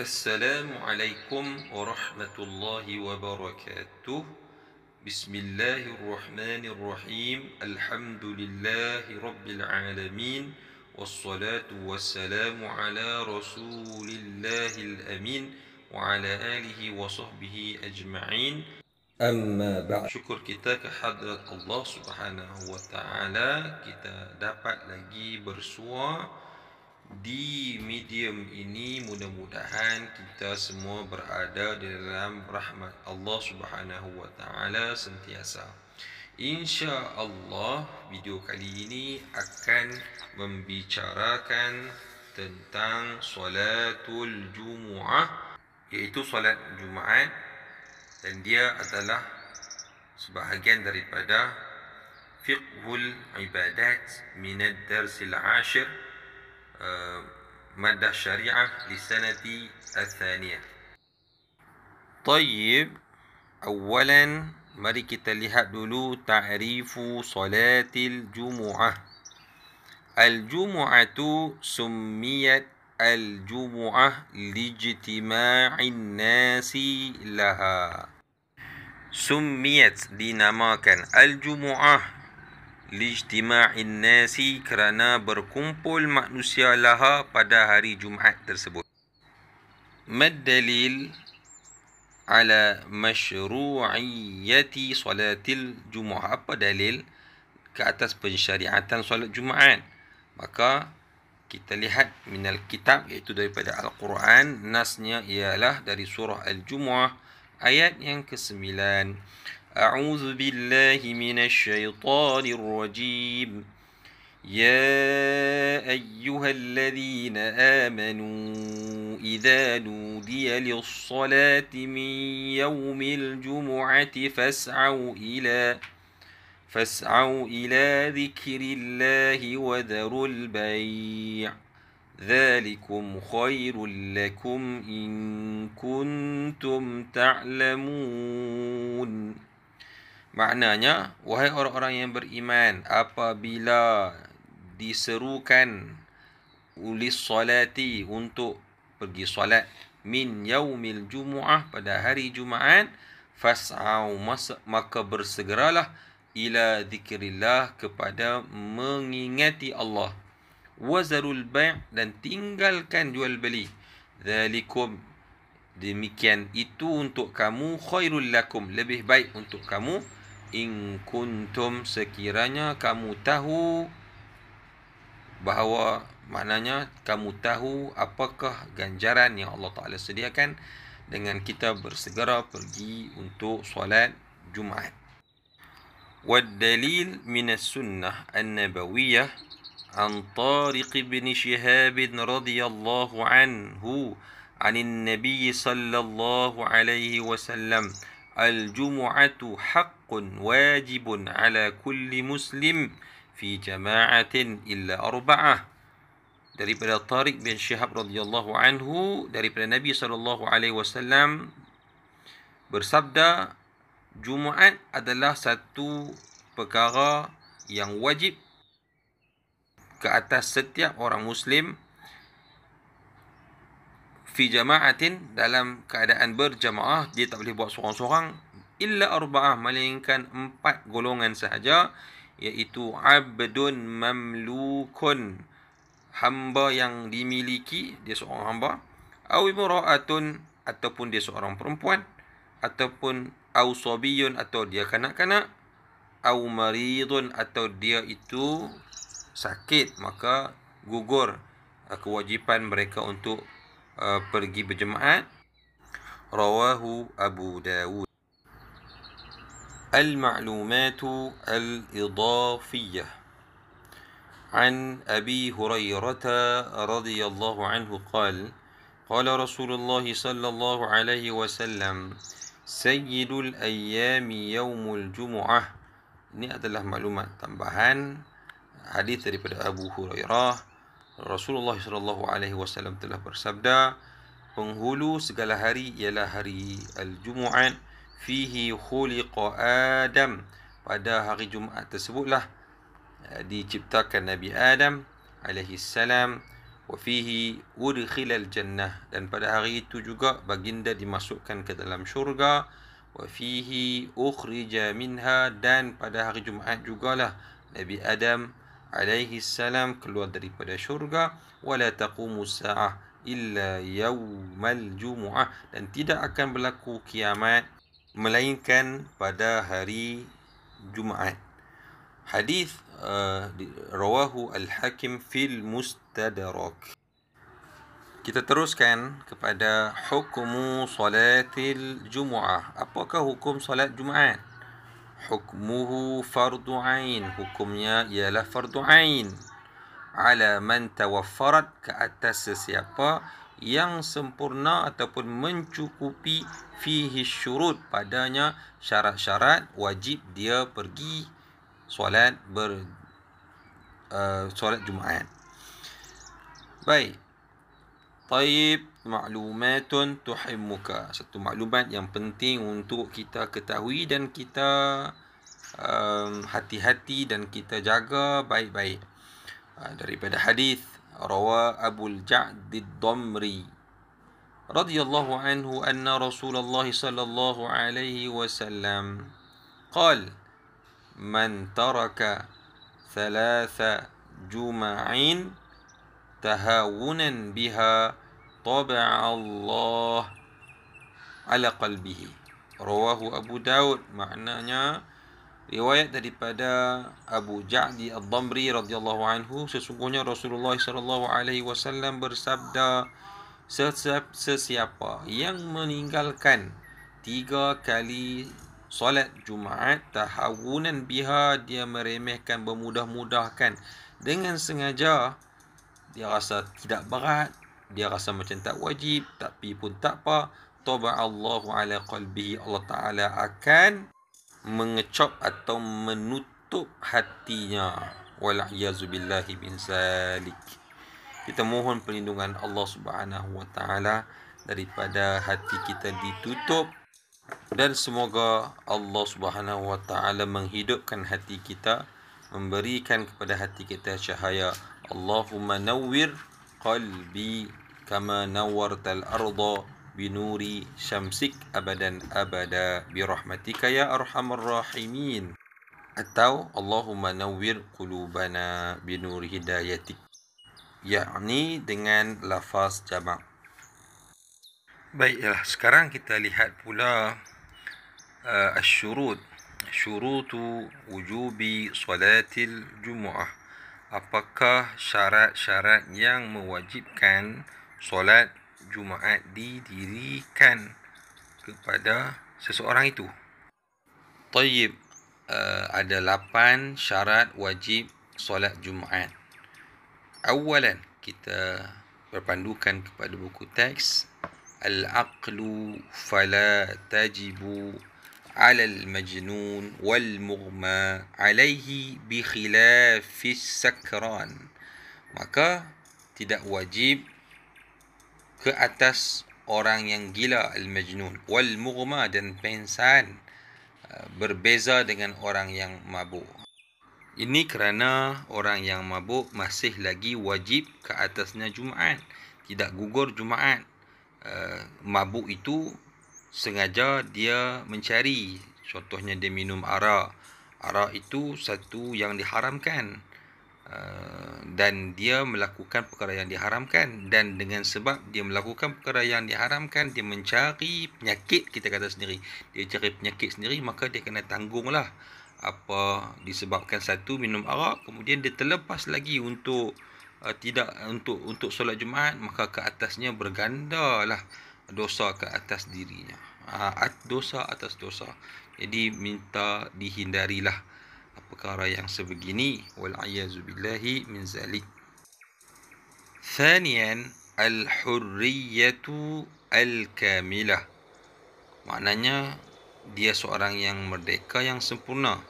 السلام عليكم ورحمة الله وبركاته بسم الله الرحمن الرحيم الحمد لله رب العالمين والصلاة والسلام على رسول الله الأمين وعلى آله وصحبه أجمعين أما بعد شكر كتاك حضرة الله سبحانه وتعالى ta'ala Kita dapat lagi di medium ini mudah-mudahan kita semua berada di dalam rahmat Allah Subhanahu wa taala sentiasa. Insya-Allah video kali ini akan membicarakan tentang solatul jumuah iaitu solat Jumaat dan dia adalah sebahagian daripada fiqhul ibadat min ad-dars al-ashir مادة الشريعة للسنة الثانية طيب أولا mari kita lihat dulu ta'rifu salatil jumu'ah Al-jumu'atu summiyat al-jumu'ah lijtima'in nasi laha Summiyat dinamakan al-jumu'ah lijtima'in nasi kerana berkumpul manusia laha pada hari Jumaat tersebut. Mad dalil ala mashru'iyyati salatil Jumaat? Apa dalil ke atas pensyariatan solat Jumaat? Maka kita lihat minal kitab iaitu daripada Al-Quran nasnya ialah dari surah Al-Jumuah ayat yang ke-9 أعوذ بالله من الشيطان الرجيم يا أيها الذين آمنوا إذا نودي للصلاة من يوم الجمعة فاسعوا إلى فاسعوا إلى ذكر الله وذروا البيع ذلكم خير لكم إن كنتم تعلمون Maknanya, wahai orang-orang yang beriman, apabila diserukan ulis solati untuk pergi solat min yaumil jumu'ah pada hari Jumaat, fas'au maka bersegeralah ila zikrillah kepada mengingati Allah. Wazarul bai' dan tinggalkan jual beli. Zalikum demikian itu untuk kamu khairul lakum lebih baik untuk kamu in kuntum sekiranya kamu tahu bahawa maknanya kamu tahu apakah ganjaran yang Allah Taala sediakan dengan kita bersegera pergi untuk solat Jumaat. والدليل من السنة النبوية عن طارق بن bin رضي bin radhiyallahu anhu النبي صلى sallallahu alaihi wasallam Al-Jumu'atu haqqun wajibun ala kulli muslim fi jama'atin illa arba'ah. Daripada Tariq bin Syihab radhiyallahu anhu daripada Nabi sallallahu alaihi wasallam bersabda Jumaat adalah satu perkara yang wajib ke atas setiap orang muslim fi jama'atin dalam keadaan berjamaah dia tak boleh buat seorang-seorang illa arba'ah melainkan empat golongan sahaja iaitu abdun mamlukun hamba yang dimiliki dia seorang hamba au imra'atun ataupun dia seorang perempuan ataupun au sabiyun atau dia kanak-kanak au maridun atau dia itu sakit maka gugur ah, kewajipan mereka untuk Eh, pergi berjemaat rawahu Abu Dawud المعلومات الإضافية عن أبي هريرة رضي الله عنه قال قال رسول الله صلى الله عليه وسلم سيد الأيام يوم الجمعة Ini adalah maklumat tambahan hadis daripada Abu Hurairah Rasulullah sallallahu alaihi wasallam telah bersabda penghulu segala hari ialah hari al-jumuat fihi khuliqa adam pada hari jumaat tersebutlah eh, diciptakan nabi adam alaihi salam wa fihi udkhila jannah dan pada hari itu juga baginda dimasukkan ke dalam syurga wa fihi ukhrija minha dan pada hari jumaat jugalah nabi adam alaihi salam keluar daripada syurga wala taqumu sa'ah illa yawmal jumu'ah dan tidak akan berlaku kiamat melainkan pada hari Jumaat. Hadis uh, rawahu al-Hakim fil Mustadrak. Kita teruskan kepada hukum solatil Jumaat. Apakah hukum solat Jumaat? hukmuhu fardu ain hukumnya ialah fardu ain ala man tawaffarat ke atas sesiapa yang sempurna ataupun mencukupi fihi syurut padanya syarat-syarat wajib dia pergi solat ber uh, solat jumaat baik طيب ma'lumat tuhimmuka satu maklumat yang penting untuk kita ketahui dan kita um, hati-hati dan kita jaga baik-baik uh, daripada hadis rawa Abu Ja'd ad-Damri radhiyallahu anhu anna Rasulullah sallallahu alaihi wasallam qal man taraka thalatha juma'in tahawunan biha طبع الله على قلبه رواه أبو داود maknanya riwayat daripada Abu Ja'di Ad-Damri radhiyallahu anhu sesungguhnya Rasulullah sallallahu alaihi wasallam bersabda sesiapa yang meninggalkan tiga kali solat Jumaat tahawunan biha dia meremehkan bermudah-mudahkan dengan sengaja dia rasa tidak berat dia rasa macam tak wajib tapi pun tak apa toba Allahu ala qalbihi Allah taala akan mengecop atau menutup hatinya wala yazu billahi min zalik kita mohon perlindungan Allah Subhanahu wa taala daripada hati kita ditutup dan semoga Allah Subhanahu wa taala menghidupkan hati kita memberikan kepada hati kita cahaya Allahumma nawwir qalbi kama nawartal arda binuri syamsik abadan abada birahmatika ya arhamar rahimin atau Allahumma nawwir qulubana binuri hidayatik yakni dengan lafaz jamak baiklah sekarang kita lihat pula uh, asyurut syurutu wujubi salatil jumuah apakah syarat-syarat yang mewajibkan solat Jumaat didirikan kepada seseorang itu. Tayyib, uh, ada lapan syarat wajib solat Jumaat. Awalan, kita berpandukan kepada buku teks. Al-aqlu fala tajibu ala al-majnun wal-mughma alaihi bi khilafis sakran. Maka, tidak wajib ke atas orang yang gila al-majnun wal mughma dan pensan uh, berbeza dengan orang yang mabuk. Ini kerana orang yang mabuk masih lagi wajib ke atasnya Jumaat. Tidak gugur Jumaat. Uh, mabuk itu sengaja dia mencari. Contohnya dia minum arak. Arak itu satu yang diharamkan. Eh, dan dia melakukan perkara yang diharamkan dan dengan sebab dia melakukan perkara yang diharamkan dia mencari penyakit kita kata sendiri dia cari penyakit sendiri maka dia kena tanggunglah apa disebabkan satu minum arak kemudian dia terlepas lagi untuk uh, tidak untuk untuk solat jumaat maka ke atasnya bergandalah dosa ke atas dirinya uh, dosa atas dosa jadi minta dihindarilah perkara yang sebegini wal a'yazu billahi min zalik thaniyan al hurriyatu al kamilah maknanya dia seorang yang merdeka yang sempurna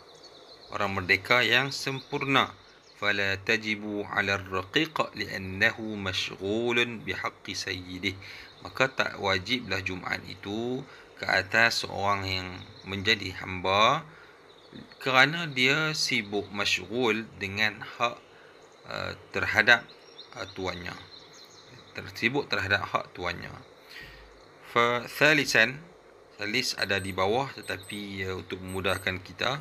orang merdeka yang sempurna fala tajibu ala ar-raqiq li'annahu mashghulun bihaqqi sayyidih maka tak wajiblah jumaat itu ke atas seorang yang menjadi hamba kerana dia sibuk masyhul dengan hak uh, terhadap uh, tuannya tersibuk terhadap hak tuannya fa salis ada di bawah tetapi uh, untuk memudahkan kita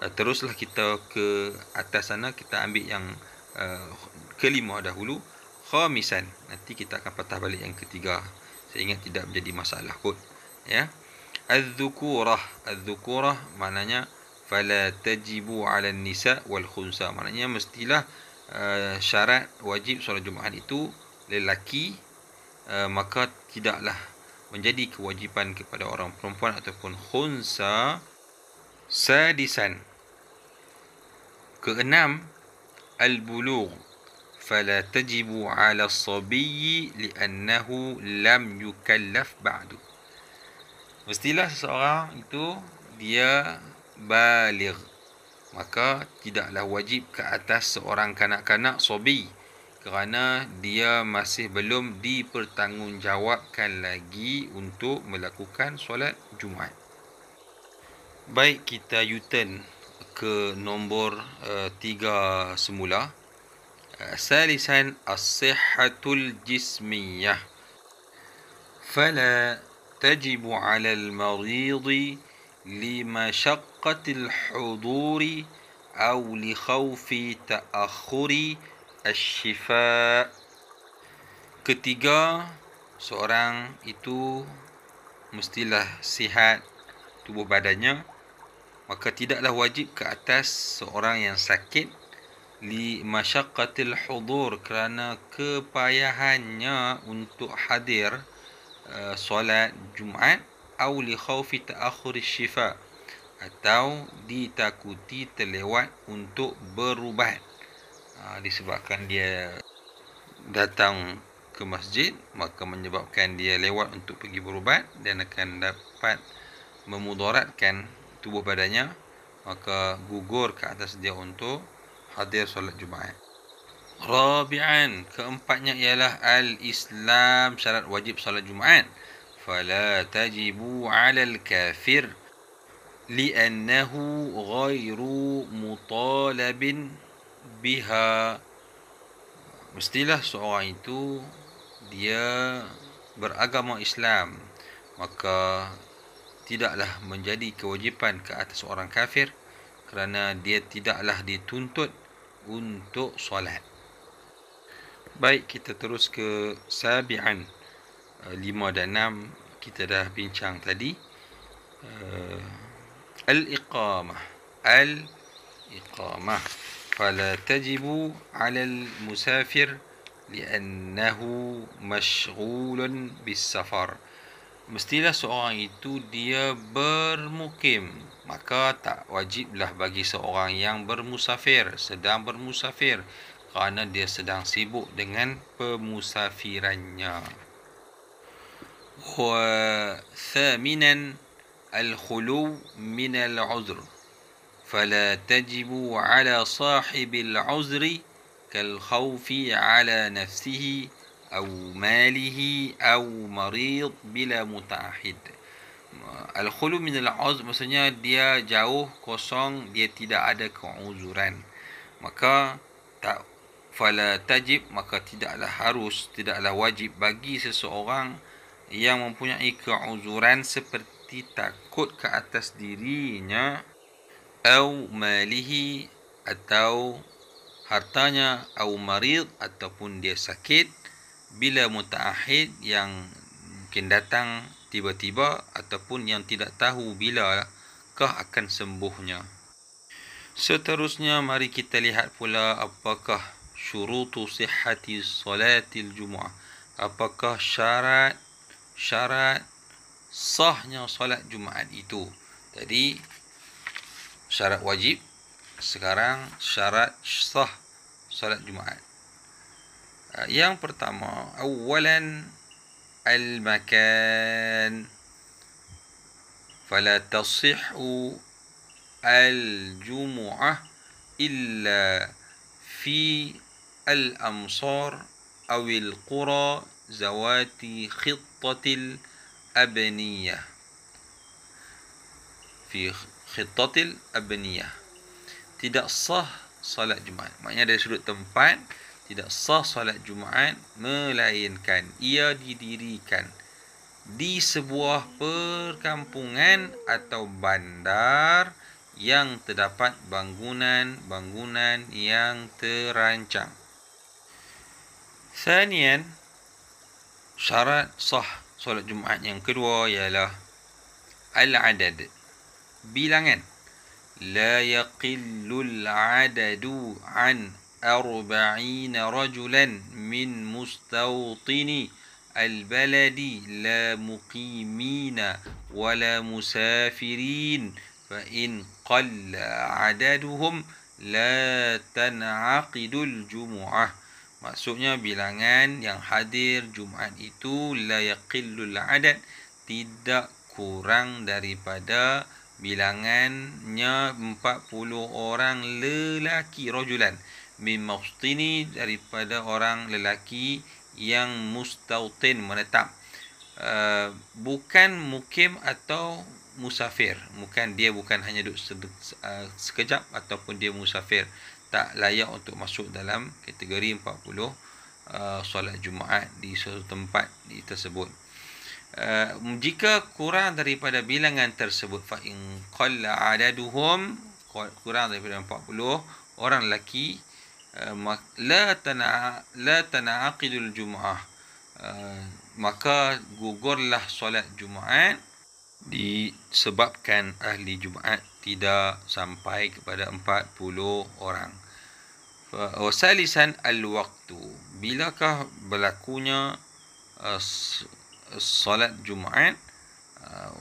uh, teruslah kita ke atas sana kita ambil yang uh, kelima dahulu khamisan nanti kita akan patah balik yang ketiga saya ingat tidak menjadi masalah kot ya az-zukurah az-zukurah maknanya fala tajibu 'ala an-nisa wal khunsa maknanya mestilah uh, syarat wajib solat jumaat itu lelaki uh, maka tidaklah menjadi kewajipan kepada orang perempuan ataupun khunsa sadisan keenam al bulugh fala tajibu 'ala as-sabi li'annahu lam yukallaf ba'du mestilah seseorang itu dia baligh maka tidaklah wajib ke atas seorang kanak-kanak sobi kerana dia masih belum dipertanggungjawabkan lagi untuk melakukan solat Jumaat. Baik kita yuten ke nombor uh, tiga semula. Eh, salisan as-sihhatul jismiyah. Fala tajibu 'ala al Lima لمشقة الحضور أو لخوف تأخر الشفاء Ketiga, seorang itu mestilah sihat tubuh badannya Maka tidaklah wajib ke atas seorang yang sakit li masyaqqatil hudur kerana kepayahannya untuk hadir uh, solat Jumaat au li khawfi ta'akhuri syifa atau ditakuti terlewat untuk berubat ha, disebabkan dia datang ke masjid maka menyebabkan dia lewat untuk pergi berubat dan akan dapat memudaratkan tubuh badannya maka gugur ke atas dia untuk hadir solat Jumaat. Rabi'an, keempatnya ialah al-Islam syarat wajib solat Jumaat. فلا تجب على الكافر لأنه غير مطالب بها mestilah seorang itu dia beragama Islam maka tidaklah menjadi kewajipan ke atas orang kafir kerana dia tidaklah dituntut untuk solat baik kita terus ke sabian 5 eh, dan 6 kita dah bincang tadi uh, al-iqamah al-iqamah fala tajibu 'ala al-musafir li'annahu mashghulun bis-safar mestilah seorang itu dia bermukim maka tak wajiblah bagi seorang yang bermusafir sedang bermusafir kerana dia sedang sibuk dengan pemusafirannya وثامنا الخلو من العذر فلا تجب على صاحب العذر كالخوف على نفسه أو ماله أو مريض bila muta'ahid Al-khulu min al-uz maksudnya dia jauh kosong dia tidak ada keuzuran maka tak fala tajib maka tidaklah harus tidaklah wajib bagi seseorang yang mempunyai keuzuran seperti takut ke atas dirinya atau malihi atau hartanya atau marid ataupun dia sakit bila mutaahid yang mungkin datang tiba-tiba ataupun yang tidak tahu bila kah akan sembuhnya seterusnya mari kita lihat pula apakah syurutu sihhati solatil jumuah apakah syarat syarat sahnya solat Jumaat itu. Tadi syarat wajib, sekarang syarat sah solat Jumaat. Ah, yang pertama, awalan al-makan فلا tasihu al-jumu'ah في fi أو القرى زواتي خطة الأبنية في خطة الأبنية tidak sah solat Jumaat. Maknanya dari sudut tempat tidak sah solat Jumaat melainkan ia didirikan di sebuah perkampungan atau bandar yang terdapat bangunan-bangunan yang terancang. ثانيا شرط صح صلاة الجمعة yang kedua ialah العدد bilangan لا يقل العدد عن أربعين رجلا من مستوطني البلد لا مقيمين ولا مسافرين فإن قل عددهم لا تنعقد الجمعه Maksudnya bilangan yang hadir Jumaat itu la yaqillul adad tidak kurang daripada bilangannya 40 orang lelaki rajulan min mustini daripada orang lelaki yang mustautin menetap uh, bukan mukim atau musafir bukan dia bukan hanya duduk se- uh, eh, sekejap ataupun dia musafir tak layak untuk masuk dalam kategori 40 uh, solat Jumaat di suatu tempat di tersebut. Uh, jika kurang daripada bilangan tersebut fa in qalla adaduhum kurang daripada 40 orang lelaki uh, la tana la tana'aqidul jumaah uh, maka gugurlah solat Jumaat disebabkan ahli Jumaat tidak sampai kepada 40 orang. Wasalisan al-waktu. Bilakah berlakunya uh, solat Jumaat? Uh,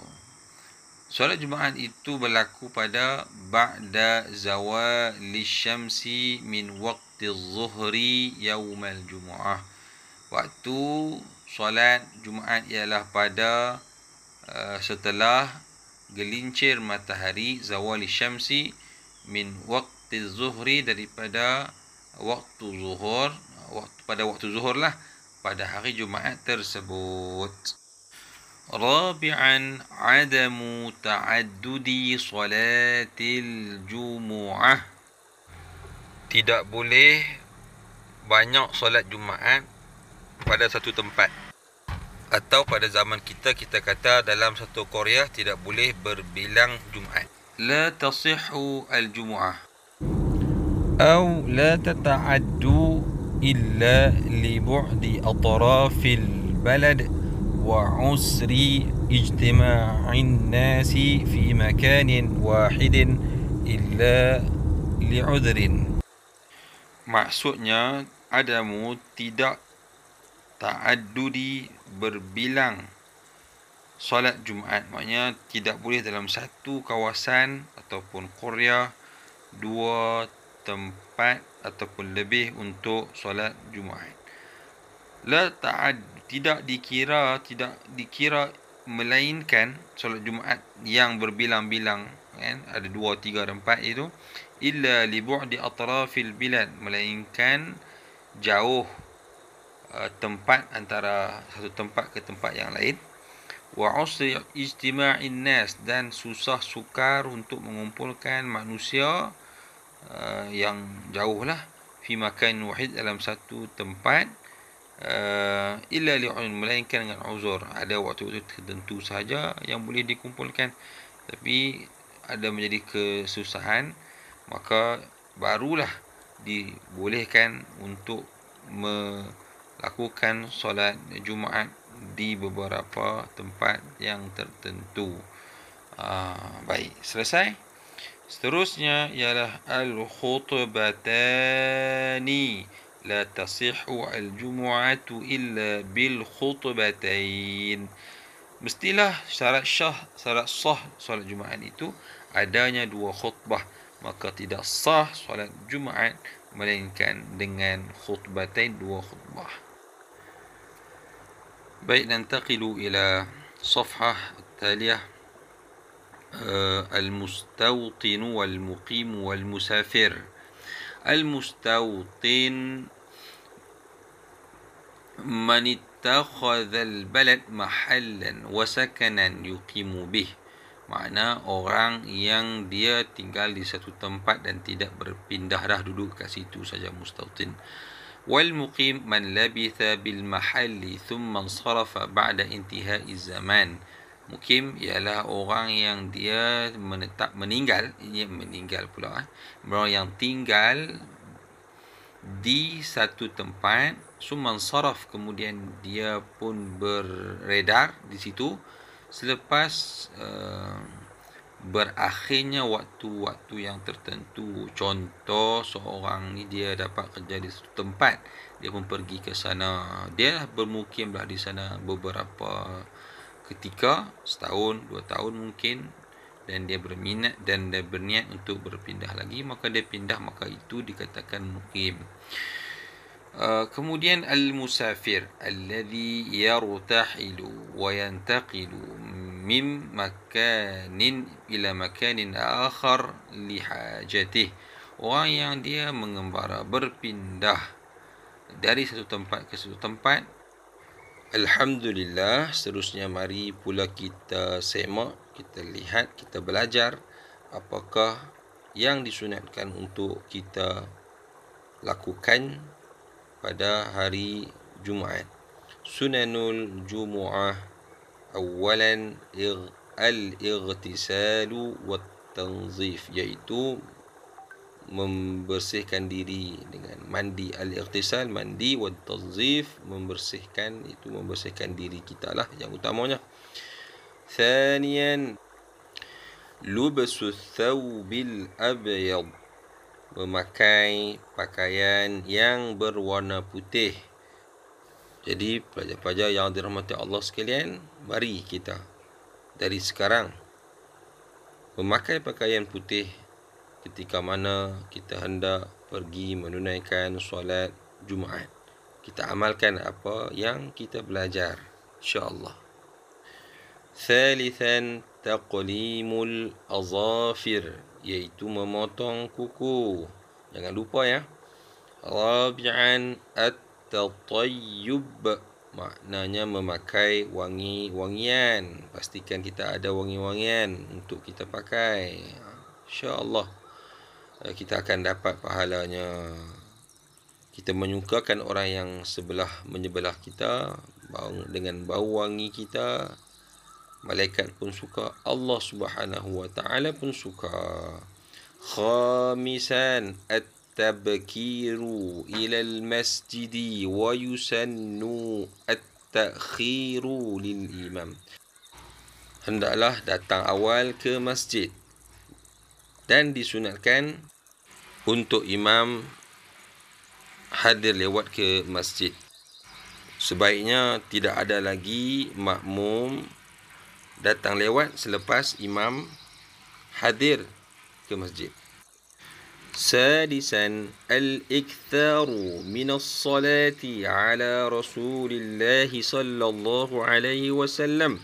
solat Jumaat itu berlaku pada ba'da zawal syamsi min waqti zuhri al jumaah. Waktu solat Jumaat ialah pada uh, setelah gelincir matahari zawali syamsi min waktu zuhri daripada waktu zuhur waktu, pada waktu zuhur lah pada hari Jumaat tersebut. Rabi'an adamu ta'addudi salatil Jumu'ah Tidak boleh banyak solat Jumaat pada satu tempat atau pada zaman kita kita kata dalam satu Korea tidak boleh berbilang Jumaat. لا تصح الجمعة أو لا تتعد إلا لبعد أطراف البلد وعسر اجتماع الناس في مكان واحد إلا لعذر maksudnya adamu tidak تعددي berbilang solat Jumaat maknanya tidak boleh dalam satu kawasan ataupun korea dua tempat ataupun lebih untuk solat Jumaat la ta'ad tidak dikira tidak dikira melainkan solat Jumaat yang berbilang-bilang kan ada dua, tiga dan empat itu illa li bu'di atrafil bilad melainkan jauh Uh, tempat antara satu tempat ke tempat yang lain wa usri ijtima'in nas dan susah sukar untuk mengumpulkan manusia uh, yang jauh lah fi makan wahid dalam satu tempat uh, illa li'un melainkan dengan uzur ada waktu-waktu tertentu saja yang boleh dikumpulkan tapi ada menjadi kesusahan maka barulah dibolehkan untuk me, lakukan solat Jumaat di beberapa tempat yang tertentu. Aa, ah, baik, selesai. Seterusnya ialah al-khutbatani la tasihu al-jumu'atu illa bil khutbatain. Mestilah syarat sah, syarat sah solat Jumaat itu adanya dua khutbah maka tidak sah solat Jumaat melainkan dengan khutbatain dua khutbah. بين ننتقل إلى صفحة التالية المستوطن والمقيم والمسافر المستوطن من اتخذ البلد محلا وسكنا يقيم به makna orang yang dia tinggal di satu tempat dan tidak berpindah dah duduk kat situ saja mustautin uh, والمقيم من لبث بالمحل ثم انصرف بعد انتهاء الزمان mukim ialah orang yang dia menetap meninggal dia meninggal pula eh orang yang tinggal di satu tempat suman saraf kemudian dia pun beredar di situ selepas uh, berakhirnya waktu-waktu yang tertentu contoh seorang ni dia dapat kerja di satu tempat dia pun pergi ke sana dia bermukimlah di sana beberapa ketika setahun dua tahun mungkin dan dia berminat dan dia berniat untuk berpindah lagi maka dia pindah maka itu dikatakan mukim Uh, kemudian al-musafir alladhi yartahilu wa yantaqilu mim makanin ila makanin akhar li hajatih orang yang dia mengembara berpindah dari satu tempat ke satu tempat Alhamdulillah seterusnya mari pula kita semak kita lihat kita belajar apakah yang disunatkan untuk kita lakukan pada hari Jumaat Sunanul Jumaat أولا الاغتسال والتنظيف yaitu membersihkan diri dengan mandi al irtisal mandi wa tanzif membersihkan itu membersihkan diri kita lah yang utamanya thaniyan lubsu thawbil abyad memakai pakaian yang berwarna putih jadi pelajar-pelajar yang dirahmati Allah sekalian Mari kita dari sekarang Memakai pakaian putih Ketika mana kita hendak pergi menunaikan solat Jumaat Kita amalkan apa yang kita belajar InsyaAllah Thalithan taqlimul azafir Iaitu memotong kuku Jangan lupa ya Rabi'an at at maknanya memakai wangi-wangian pastikan kita ada wangi-wangian untuk kita pakai insyaallah eh, kita akan dapat pahalanya kita menyukakan orang yang sebelah menyebelah kita dengan bau wangi kita malaikat pun suka Allah Subhanahu wa taala pun suka khamisan at التبكير إلى المسجد ويسن التأخير للإمام Hendaklah datang awal ke masjid dan disunatkan untuk imam hadir lewat ke masjid. Sebaiknya tidak ada lagi makmum datang lewat selepas imam hadir ke masjid. سادسا الاكثار من الصلاه على رسول الله صلى الله عليه وسلم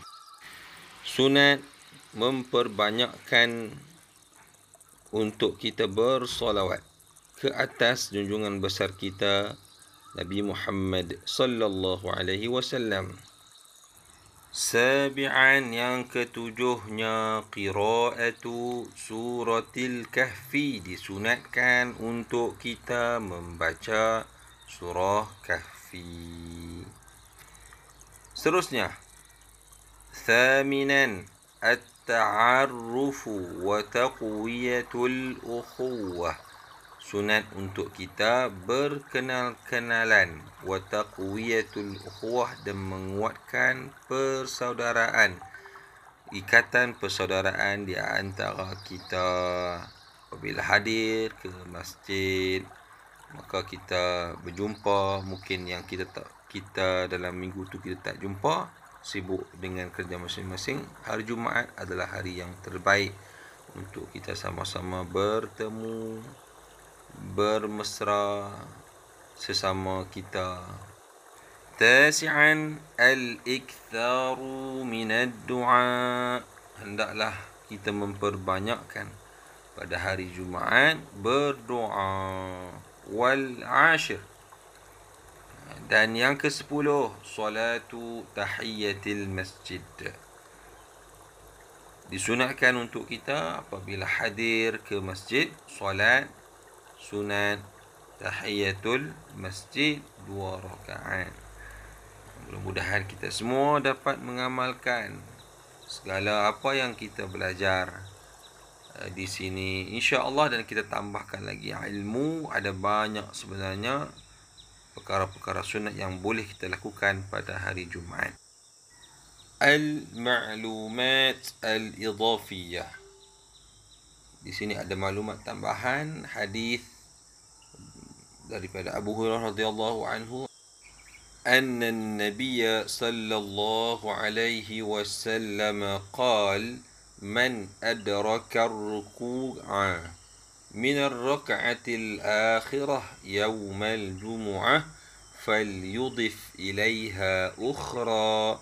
سنن memperbanyakkan untuk kita bersolawat ke atas junjungan besar kita Nabi Muhammad sallallahu alaihi wasallam Sabi'an yang ketujuhnya qira'atu suratil kahfi disunatkan untuk kita membaca surah kahfi. Seterusnya Thaminan at-ta'arrufu wa taqwiyatul ukhuwah sunat untuk kita berkenal-kenalan wa taqwiyatul ukhuwah dan menguatkan persaudaraan ikatan persaudaraan di antara kita apabila hadir ke masjid maka kita berjumpa mungkin yang kita tak kita dalam minggu tu kita tak jumpa sibuk dengan kerja masing-masing hari Jumaat adalah hari yang terbaik untuk kita sama-sama bertemu bermesra sesama kita. Tasi'an al-iktharu minad du'a. Hendaklah kita memperbanyakkan pada hari Jumaat berdoa. Wal 'ashir. Dan yang ke-10 solatu tahiyatil masjid. disunahkan untuk kita apabila hadir ke masjid solat sunat tahiyatul masjid dua rakaat. Mudah-mudahan kita semua dapat mengamalkan segala apa yang kita belajar eh, di sini insya-Allah dan kita tambahkan lagi ilmu ada banyak sebenarnya perkara-perkara sunat yang boleh kita lakukan pada hari Jumaat. Al-ma'lumat al-idhafiyah. Di sini ada maklumat tambahan hadis قال أبو هريرة رضي الله عنه أن النبي صلى الله عليه وسلم قال من أدرك الركوع من الركعة الآخرة يوم الجمعة فليضف إليها أخرى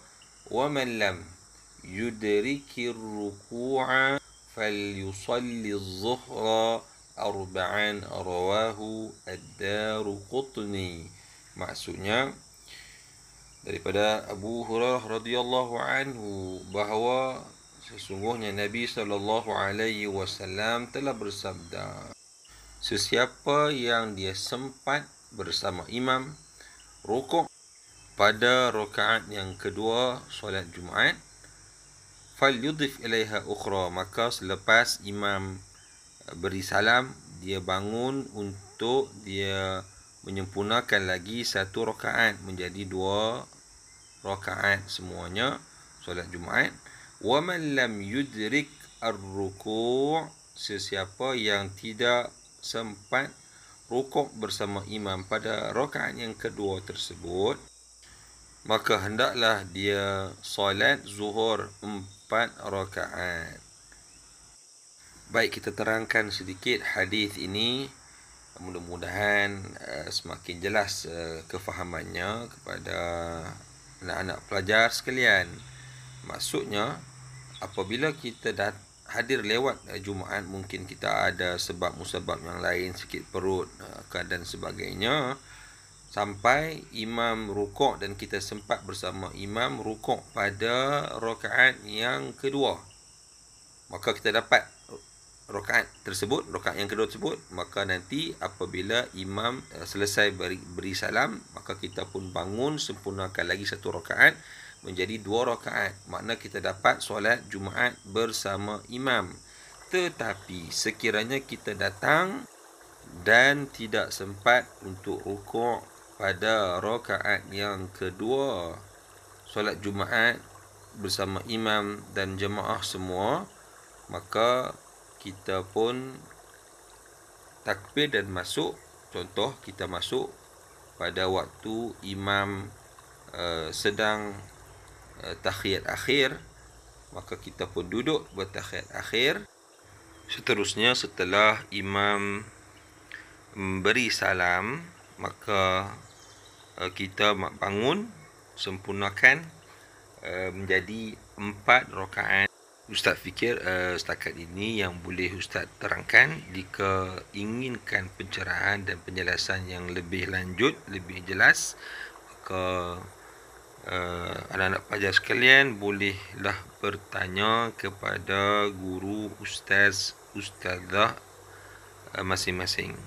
ومن لم يدرك الركوع فليصلي الظهر arba'an rawahu ad-dar qutni maksudnya daripada Abu Hurairah radhiyallahu anhu bahawa sesungguhnya Nabi sallallahu alaihi wasallam telah bersabda sesiapa yang dia sempat bersama imam rukuk pada rakaat yang kedua solat Jumaat fal yudif ilaiha ukhra maka selepas imam beri salam dia bangun untuk dia menyempurnakan lagi satu rakaat menjadi dua rakaat semuanya solat Jumaat wa man lam yudrik ar-ruku' sesiapa yang tidak sempat rukuk bersama imam pada rakaat yang kedua tersebut maka hendaklah dia solat zuhur empat rakaat Baik kita terangkan sedikit hadis ini mudah-mudahan uh, semakin jelas uh, kefahamannya kepada anak-anak pelajar sekalian. Maksudnya apabila kita dah hadir lewat uh, Jumaat mungkin kita ada sebab musabab yang lain sikit perut uh, dan sebagainya sampai imam rukuk dan kita sempat bersama imam rukuk pada rakaat yang kedua. Maka kita dapat rokaat tersebut, rokaat yang kedua tersebut, maka nanti apabila imam uh, selesai beri, beri salam, maka kita pun bangun sempurnakan lagi satu rokaat menjadi dua rokaat. Makna kita dapat solat Jumaat bersama imam. Tetapi sekiranya kita datang dan tidak sempat untuk rukuk pada rokaat yang kedua solat Jumaat bersama imam dan jemaah semua maka kita pun takbir dan masuk contoh kita masuk pada waktu imam uh, sedang uh, eh, takhiyat akhir maka kita pun duduk bertakhiyat akhir seterusnya setelah imam memberi salam maka uh, kita bangun sempurnakan uh, menjadi empat rakaat Ustaz fikir uh, setakat ini yang boleh Ustaz terangkan jika inginkan pencerahan dan penjelasan yang lebih lanjut, lebih jelas ke uh, anak-anak pelajar sekalian bolehlah bertanya kepada guru, ustaz, ustazah uh, masing-masing.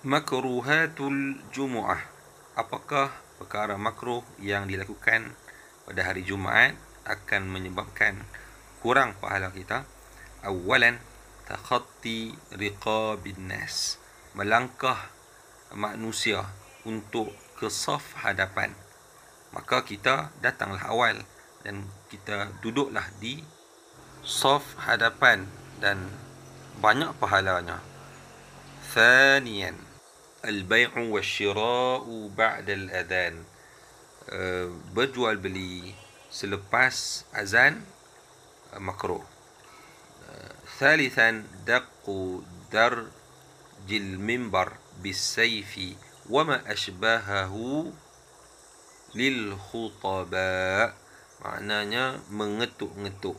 Makruhatul Juma'ah, Apakah perkara makruh yang dilakukan pada hari Jumaat akan menyebabkan kurang pahala kita awalan takhatti riqabin nas melangkah manusia untuk ke saf hadapan maka kita datanglah awal dan kita duduklah di saf hadapan dan banyak pahalanya thaniyan al-bai'u wasyira'u ba'da al-adhan eh, berjual beli selepas azan uh, makro. Uh, thalithan daqu dar jil mimbar bisayfi wa ma ashbahahu lil khutaba. Maknanya mengetuk-ngetuk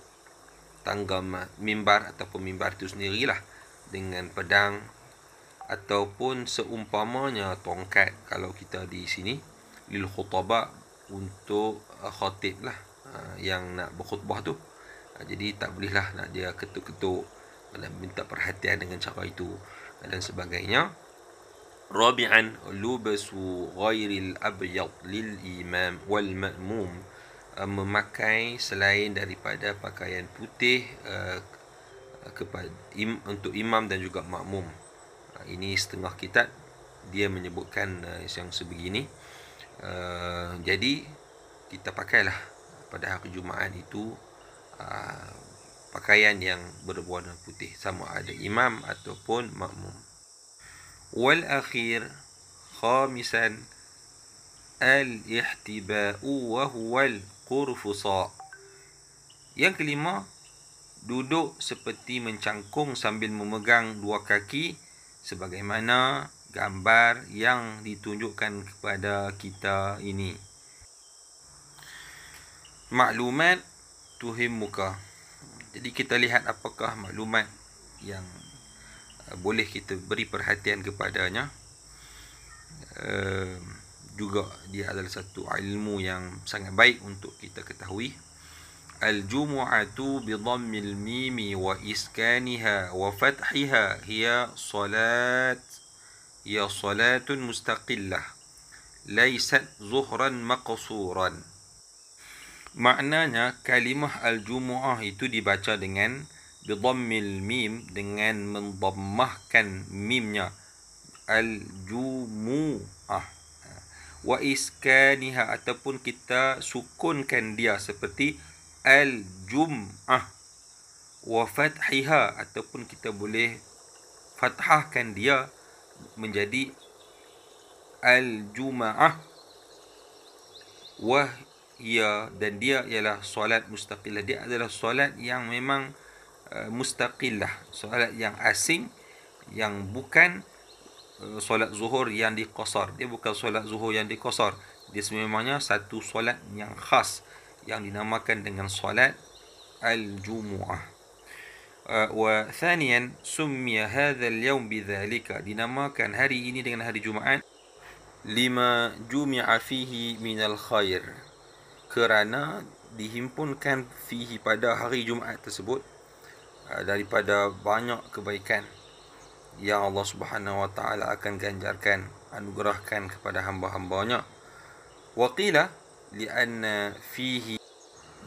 tangga mimbar atau mimbar itu sendirilah dengan pedang ataupun seumpamanya tongkat kalau kita di sini lil khutaba untuk uh, khatib lah uh, yang nak berkhutbah tu uh, jadi tak bolehlah nak dia ketuk-ketuk dan minta perhatian dengan cara itu dan sebagainya rabi'an lubasu ghairil abyad lil imam wal ma'mum memakai selain daripada pakaian putih kepada untuk imam dan juga makmum ini setengah kitab dia menyebutkan yang sebegini Eh, jadi kita pakailah pada hari Jumaat itu uh, pakaian yang berwarna putih sama ada imam ataupun makmum. Wal akhir khamisan al ihtiba'u wa huwa al qurfusa. Yang kelima duduk seperti mencangkung sambil memegang dua kaki sebagaimana gambar yang ditunjukkan kepada kita ini. Maklumat tuhim muka. Jadi kita lihat apakah maklumat yang eh, boleh kita beri perhatian kepadanya. Uh, juga dia adalah satu ilmu yang sangat baik untuk kita ketahui. Al-Jumu'atu bi dhammil mimi wa iskaniha wa fathiha hiya salat هي صلاة مستقلة ليست ظهرا مقصورا maknanya kalimah al-jumuah itu dibaca dengan bidammil mim dengan mendammahkan mimnya al-jumuah wa iskaniha ataupun kita sukunkan dia seperti al-jum'ah wa fathiha ataupun kita boleh fathahkan dia menjadi al-jumaah wah ya dan dia ialah solat mustaqilah dia adalah solat yang memang uh, eh, mustaqillah solat yang asing yang bukan uh, solat zuhur yang dikosar dia bukan solat zuhur yang dikosar dia sememangnya satu solat yang khas yang dinamakan dengan solat al-jumaah وثانيا سمي هذا اليوم بذلك دينما كان هاري إني دين هاري جمعة لما جمع فيه من الخير كرانا dihimpun fihi pada hari Jumaat tersebut uh, daripada banyak kebaikan yang Allah Subhanahu Wa Taala akan ganjarkan anugerahkan kepada hamba-hambanya waqila li anna fihi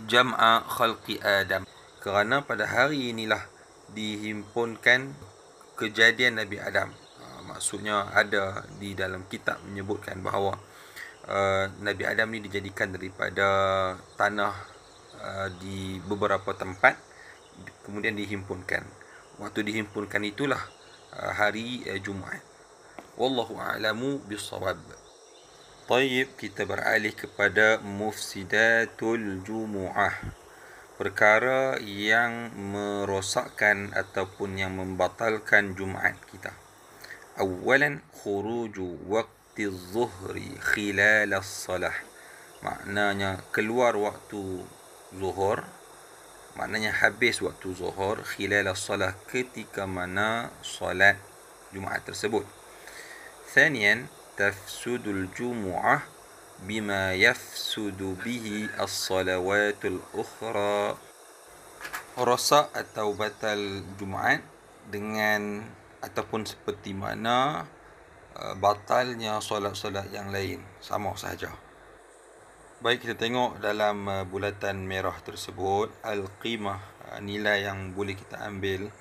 jam'a khalqi adam kerana pada hari inilah dihimpunkan kejadian Nabi Adam ha, maksudnya ada di dalam kitab menyebutkan bahawa uh, Nabi Adam ni dijadikan daripada tanah uh, di beberapa tempat kemudian dihimpunkan waktu dihimpunkan itulah uh, hari uh, Jumaat wallahu a'lamu bisawab Baik, kita beralih kepada mufsidatul jumuah perkara yang merosakkan ataupun yang membatalkan Jumaat kita. Awalan khuruju waktu zuhri khilal salah. Maknanya keluar waktu zuhur. Maknanya habis waktu zuhur khilal salah ketika mana salat Jumaat tersebut. Kedua, tafsudul Jumaat بما يفسد به الصلوات الأخرى rosak atau batal Jumaat dengan ataupun seperti mana eh, batalnya solat-solat yang lain sama sahaja baik kita tengok dalam eh, bulatan merah tersebut Al-Qimah eh, nilai yang boleh kita ambil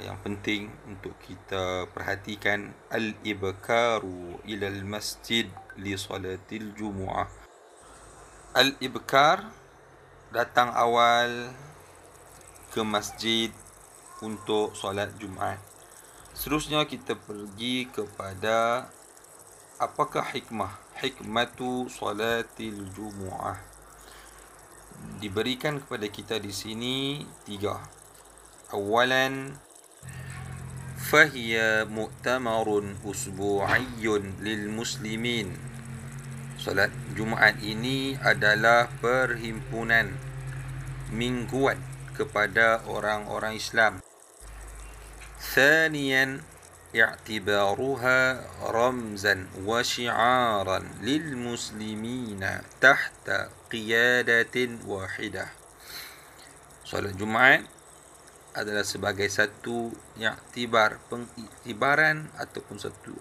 yang penting untuk kita perhatikan Al-Ibakaru ilal masjid lisolatil jumu'ah Al-Ibkar datang awal ke masjid untuk solat Jumaat. Seterusnya kita pergi kepada apakah hikmah? Hikmatu solatil Jumaat. Diberikan kepada kita di sini tiga. Awalan فهي مؤتمر أسبوعي للمسلمين Salat Jumaat ini adalah perhimpunan mingguan kepada orang-orang Islam. Thaniyan i'tibaruha ramzan wa syi'aran lil muslimina tahta qiyadatin wahidah. Salat Jumaat adalah sebagai satu yang tibar pengiktibaran ataupun satu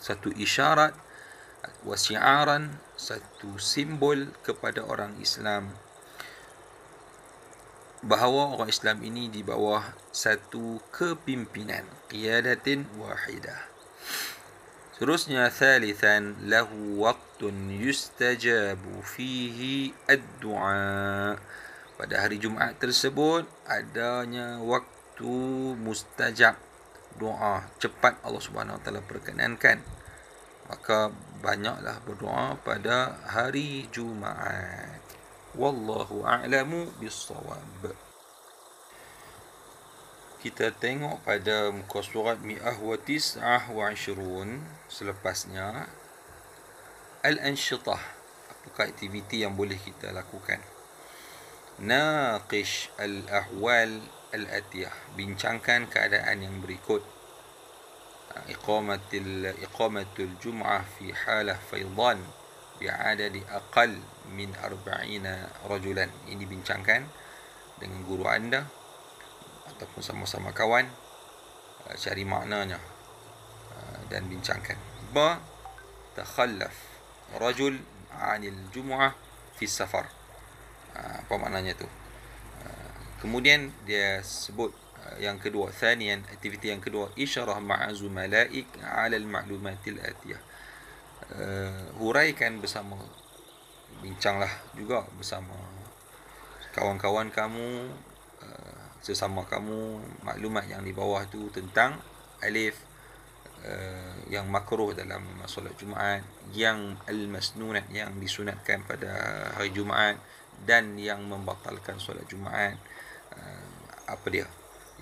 satu isyarat wasiaran satu simbol kepada orang Islam bahawa orang Islam ini di bawah satu kepimpinan qiyadatin wahidah Seterusnya, thalithan, lahu waktun yustajabu fihi ad-du'a pada hari Jumaat tersebut adanya waktu mustajab doa cepat Allah Subhanahu Wa Taala perkenankan maka banyaklah berdoa pada hari Jumaat wallahu a'lamu bissawab kita tengok pada muka surat mi'ah wa selepasnya al anshita apakah aktiviti yang boleh kita lakukan Naqish al-ahwal al-atiyah Bincangkan keadaan yang berikut ha, Iqamatil iqamatul jum'ah fi halah faydan bi adadi aqal min 40 rajulan ini bincangkan dengan guru anda ataupun sama-sama kawan ha, cari maknanya ha, dan bincangkan ba takhallaf rajul 'anil jum'ah fi safar Ah, apa maknanya tu ah, kemudian dia sebut ah, yang kedua yang aktiviti yang kedua isyarah ma'azu malaik ala al-ma'lumatil atiyah huraikan bersama bincanglah juga bersama kawan-kawan kamu sesama kamu maklumat yang di bawah tu tentang alif yang makruh dalam solat Jumaat yang al-masnunat yang disunatkan pada hari Jumaat dan yang membatalkan solat Jumaat uh, apa dia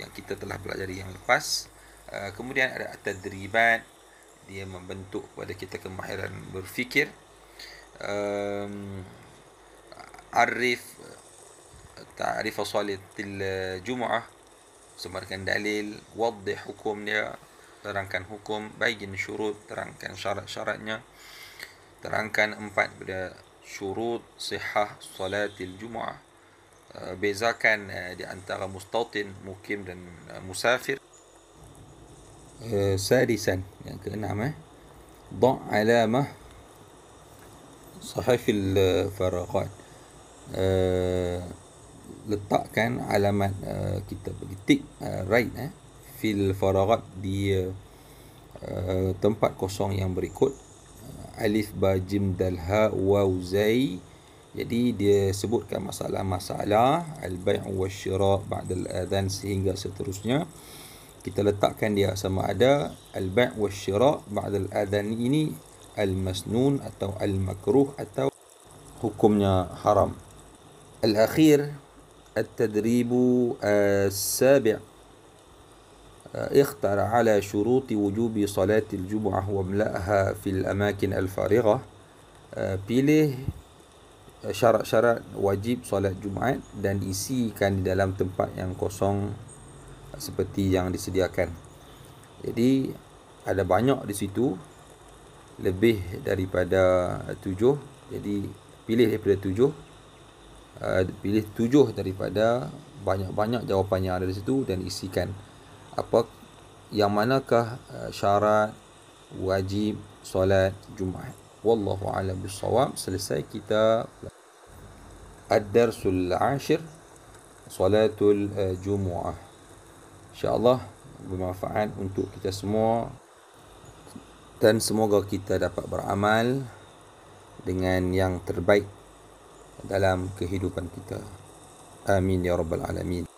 yang kita telah pelajari yang lepas uh, kemudian ada at-tadribat dia membentuk pada kita kemahiran berfikir um, arif ta'rif salatil eh, jumaah sebarkan dalil wadhih hukumnya terangkan hukum bayyin syurut terangkan syarat-syaratnya terangkan empat pada syurut sihah solatil jumaah eh, bezakan eh, di antara mustatin mukim dan eh, musafir sadisan yang keenam eh ضع علامة صحيح الفراغات letakkan alamat kita bagi tick right eh fil faragat di tempat kosong yang berikut alif ba jim dal ha waw zai jadi dia sebutkan masalah-masalah al bai'u wa syira' ba'da al adhan sehingga seterusnya kita letakkan dia sama ada al bai'u wa syira' ba'da al adhan ini al masnun atau al makruh atau hukumnya haram al akhir التدريب السابع اخترع على شروط وجوب صلاة الجمعة واملأها في الأماكن الفارغة pilih syarat-syarat wajib solat Jumaat dan isikan di dalam tempat yang kosong seperti yang disediakan. Jadi ada banyak di situ lebih daripada tujuh. Jadi pilih daripada tujuh. Ah, pilih tujuh daripada banyak-banyak jawapan yang ada di situ dan isikan apa yang manakah eh, syarat wajib solat Jumaat. Wallahu a'lam bissawab. Selesai kita ad-darsul ashir solatul eh, Jumaat. Insya-Allah bermanfaat untuk kita semua dan semoga kita dapat beramal dengan yang terbaik dalam kehidupan kita. Amin ya rabbal alamin.